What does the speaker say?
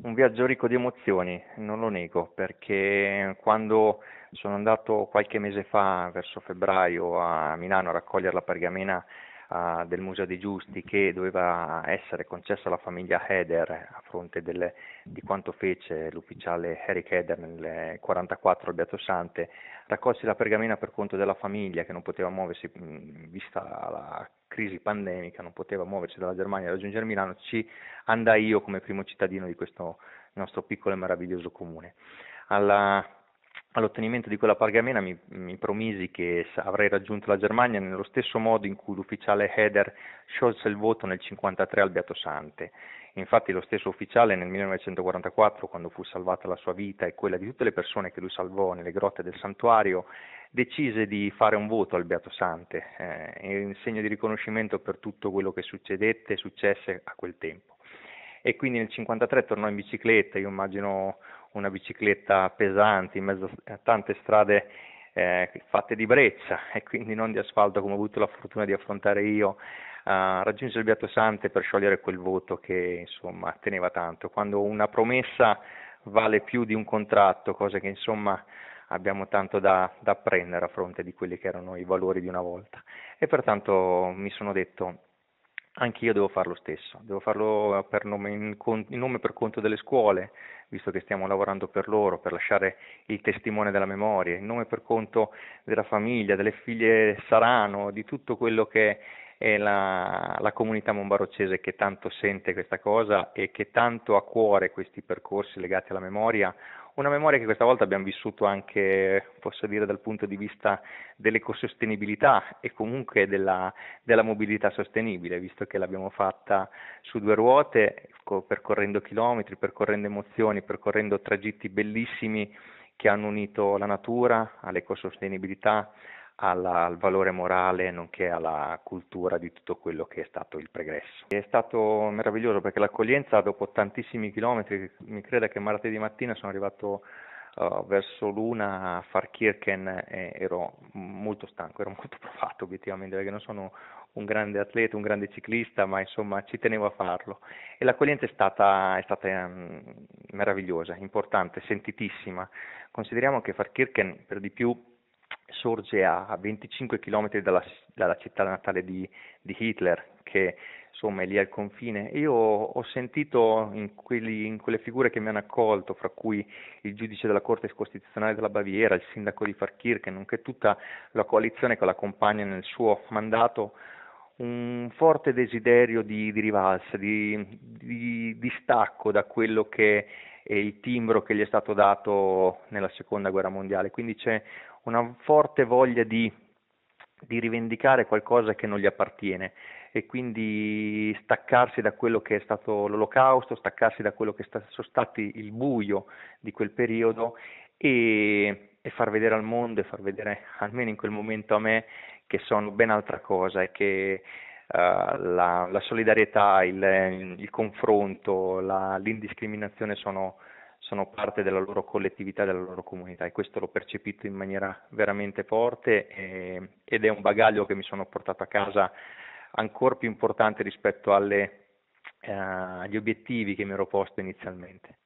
Un viaggio ricco di emozioni, non lo nego, perché quando sono andato qualche mese fa, verso febbraio, a Milano a raccogliere la pergamena uh, del Museo dei Giusti che doveva essere concessa alla famiglia Heder a fronte delle, di quanto fece l'ufficiale Eric Heder nel 1944 al Beato Sante, raccolsi la pergamena per conto della famiglia che non poteva muoversi mh, mm, vista la crisi pandemica, non poteva muoversi dalla Germania e raggiungere Milano, ci andai io come primo cittadino di questo nostro piccolo e meraviglioso comune. Alla, all'ottenimento di quella pargamena mi, mi, promisi che avrei raggiunto la Germania nello stesso modo in cui l'ufficiale Heder sciolse il voto nel 1953 al Beato Sante. Infatti lo stesso ufficiale nel 1944, quando fu salvata la sua vita e quella di tutte le persone che lui salvò nelle grotte del santuario, decise di fare un voto al Beato Sante, eh, in segno di riconoscimento per tutto quello che succedette e successe a quel tempo. E quindi nel 1953 tornò in bicicletta, io immagino una bicicletta pesante in mezzo a tante strade eh, fatte di breccia e quindi non di asfalto come ho avuto la fortuna di affrontare io, eh, raggiunse il Beato Sante per sciogliere quel voto che insomma teneva tanto. Quando una promessa vale più di un contratto, cosa che insomma abbiamo tanto da, da apprendere a fronte di quelli che erano i valori di una volta e pertanto mi sono detto anch'io devo fare lo stesso, devo farlo nome, in, con, in nome per conto delle scuole, visto che stiamo lavorando per loro, per lasciare il testimone della memoria, in nome per conto della famiglia, delle figlie Sarano, di tutto quello che è la, la comunità mombarocese che tanto sente questa cosa e che tanto ha a cuore questi percorsi legati alla memoria, una memoria che questa volta abbiamo vissuto anche, posso dire, dal punto di vista dell'ecosostenibilità e comunque della, della mobilità sostenibile, visto che l'abbiamo fatta su due ruote, percorrendo chilometri, percorrendo emozioni, percorrendo tragitti bellissimi che hanno unito la natura all'ecosostenibilità, alla, al valore morale nonché alla cultura di tutto quello che è stato il pregresso. È stato meraviglioso perché l'accoglienza dopo tantissimi chilometri, mi creda che martedì mattina sono arrivato uh, verso l'una a far Kirchen e ero molto stanco, ero molto provato obiettivamente perché non sono un grande atleta, un grande ciclista, ma insomma ci tenevo a farlo e l'accoglienza è stata, è stata um, meravigliosa, importante, sentitissima. Consideriamo che far Kirchen per di più sorge a, 25 km dalla, dalla, città natale di, di Hitler, che insomma è lì al confine. Io ho sentito in, quelli, in, quelle figure che mi hanno accolto, fra cui il giudice della Corte Costituzionale della Baviera, il sindaco di Farkirchen, nonché tutta la coalizione che l'accompagna nel suo mandato, un forte desiderio di, di rivalsa, di, di, di stacco da quello che e il timbro che gli è stato dato nella seconda guerra mondiale. Quindi c'è una forte voglia di, di rivendicare qualcosa che non gli appartiene e quindi staccarsi da quello che è stato l'olocausto, staccarsi da quello che sta, sono stati il buio di quel periodo e, e far vedere al mondo e far vedere almeno in quel momento a me che sono ben altra cosa e che eh, la, la, solidarietà, il, il confronto, la, l'indiscriminazione sono, sono parte della loro collettività, della loro comunità e questo l'ho percepito in maniera veramente forte e, ed è un bagaglio che mi sono portato a casa ancora più importante rispetto alle, eh, agli obiettivi che mi ero posto inizialmente.